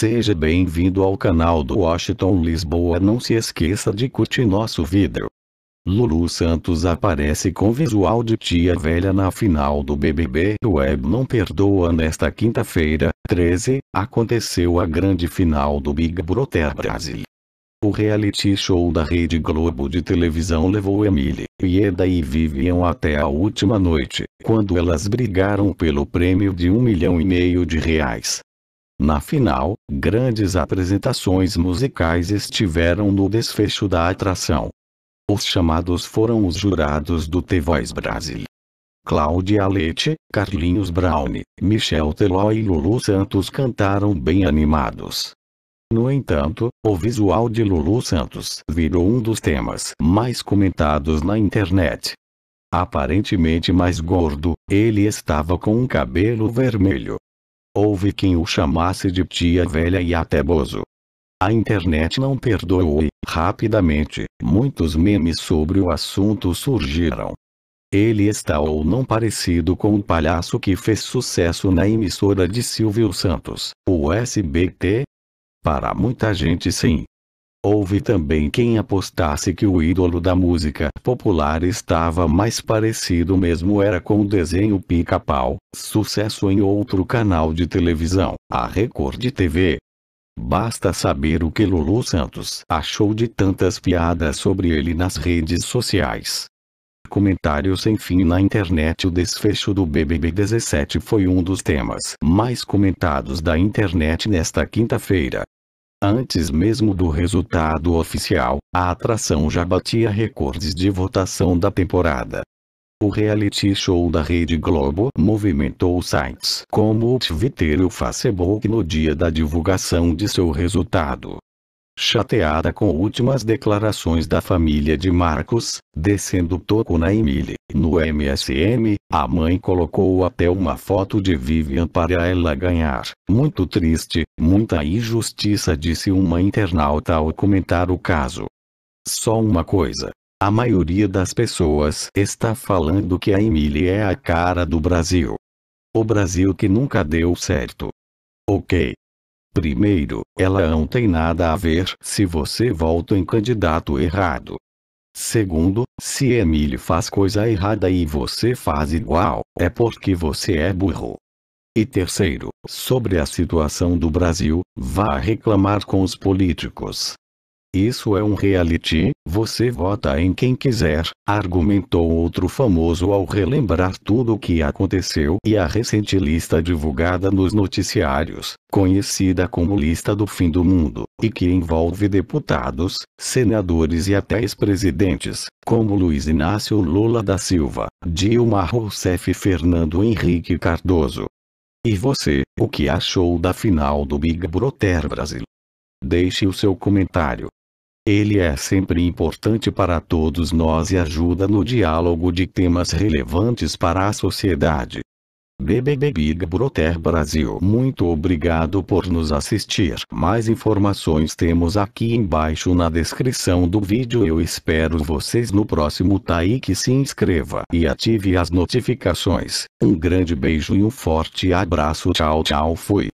Seja bem-vindo ao canal do Washington Lisboa. Não se esqueça de curtir nosso vídeo. Lulu Santos aparece com visual de tia velha na final do BBB Web Não Perdoa nesta quinta-feira, 13, aconteceu a grande final do Big Brother Brasil. O reality show da Rede Globo de televisão levou Emily, Ieda e Vivian até a última noite, quando elas brigaram pelo prêmio de um milhão e meio de reais. Na final, grandes apresentações musicais estiveram no desfecho da atração. Os chamados foram os jurados do The Voice Brasil. Cláudia Leite, Carlinhos Brown, Michel Teló e Lulu Santos cantaram bem animados. No entanto, o visual de Lulu Santos virou um dos temas mais comentados na internet. Aparentemente mais gordo, ele estava com um cabelo vermelho, Houve quem o chamasse de tia velha e até bozo. A internet não perdoou e, rapidamente, muitos memes sobre o assunto surgiram. Ele está ou não parecido com o palhaço que fez sucesso na emissora de Silvio Santos, o SBT? Para muita gente sim, Houve também quem apostasse que o ídolo da música popular estava mais parecido mesmo era com o desenho Pica-Pau, sucesso em outro canal de televisão, a Record TV. Basta saber o que Lulu Santos achou de tantas piadas sobre ele nas redes sociais. Comentário sem fim na internet O desfecho do BBB 17 foi um dos temas mais comentados da internet nesta quinta-feira. Antes mesmo do resultado oficial, a atração já batia recordes de votação da temporada. O reality show da Rede Globo movimentou sites como o Twitter e o Facebook no dia da divulgação de seu resultado chateada com últimas declarações da família de Marcos, descendo toco na Emily. No MSM, a mãe colocou até uma foto de Vivian para ela ganhar. Muito triste, muita injustiça disse uma internauta ao comentar o caso. Só uma coisa. A maioria das pessoas está falando que a Emily é a cara do Brasil. O Brasil que nunca deu certo. Ok, Primeiro, ela não tem nada a ver se você volta em candidato errado. Segundo, se Emílio faz coisa errada e você faz igual, é porque você é burro. E terceiro, sobre a situação do Brasil, vá reclamar com os políticos, isso é um reality, você vota em quem quiser, argumentou outro famoso ao relembrar tudo o que aconteceu e a recente lista divulgada nos noticiários, conhecida como Lista do Fim do Mundo, e que envolve deputados, senadores e até ex-presidentes, como Luiz Inácio Lula da Silva, Dilma Rousseff e Fernando Henrique Cardoso. E você, o que achou da final do Big Brother Brasil? Deixe o seu comentário. Ele é sempre importante para todos nós e ajuda no diálogo de temas relevantes para a sociedade. BBB Big Brother Brasil Muito obrigado por nos assistir. Mais informações temos aqui embaixo na descrição do vídeo. Eu espero vocês no próximo Taí que se inscreva e ative as notificações. Um grande beijo e um forte abraço. Tchau tchau fui.